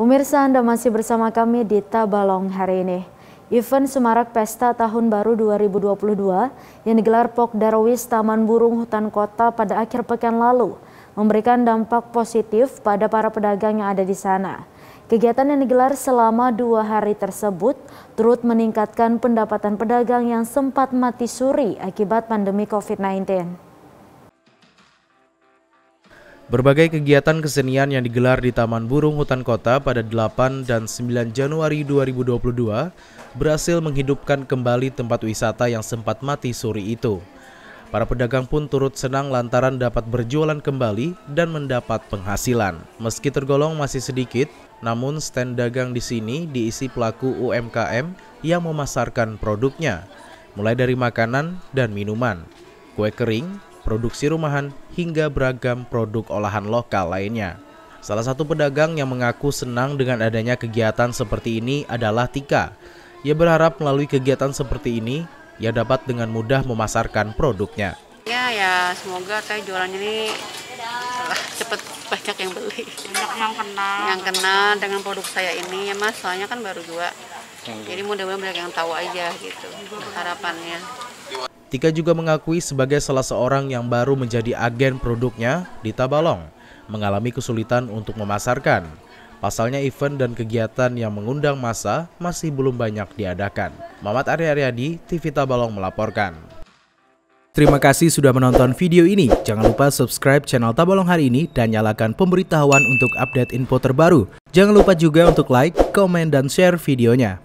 Pemirsa Anda masih bersama kami di Tabalong hari ini. Event Semarak Pesta Tahun Baru 2022 yang digelar Pok Darwis Taman Burung Hutan Kota pada akhir pekan lalu memberikan dampak positif pada para pedagang yang ada di sana. Kegiatan yang digelar selama dua hari tersebut turut meningkatkan pendapatan pedagang yang sempat mati suri akibat pandemi COVID-19. Berbagai kegiatan kesenian yang digelar di Taman Burung Hutan Kota pada 8 dan 9 Januari 2022 berhasil menghidupkan kembali tempat wisata yang sempat mati suri itu. Para pedagang pun turut senang lantaran dapat berjualan kembali dan mendapat penghasilan. Meski tergolong masih sedikit, namun stand dagang di sini diisi pelaku UMKM yang memasarkan produknya, mulai dari makanan dan minuman, kue kering, produksi rumahan, hingga beragam produk olahan lokal lainnya. Salah satu pedagang yang mengaku senang dengan adanya kegiatan seperti ini adalah Tika. Ia berharap melalui kegiatan seperti ini, ia dapat dengan mudah memasarkan produknya. Ya, ya semoga saya jualan ini cepat banyak yang beli. Banyak yang kenal. Yang kenal dengan produk saya ini ya mas, soalnya kan baru dua. Jadi mudah-mudahan banyak yang tahu aja gitu harapannya. Tika juga mengakui sebagai salah seorang yang baru menjadi agen produknya di Tabalong, mengalami kesulitan untuk memasarkan. Pasalnya event dan kegiatan yang mengundang massa masih belum banyak diadakan. Mamat Arya Aryadi, TV Tabalong melaporkan. Terima kasih sudah menonton video ini. Jangan lupa subscribe channel Tabalong hari ini dan nyalakan pemberitahuan untuk update info terbaru. Jangan lupa juga untuk like, komen, dan share videonya.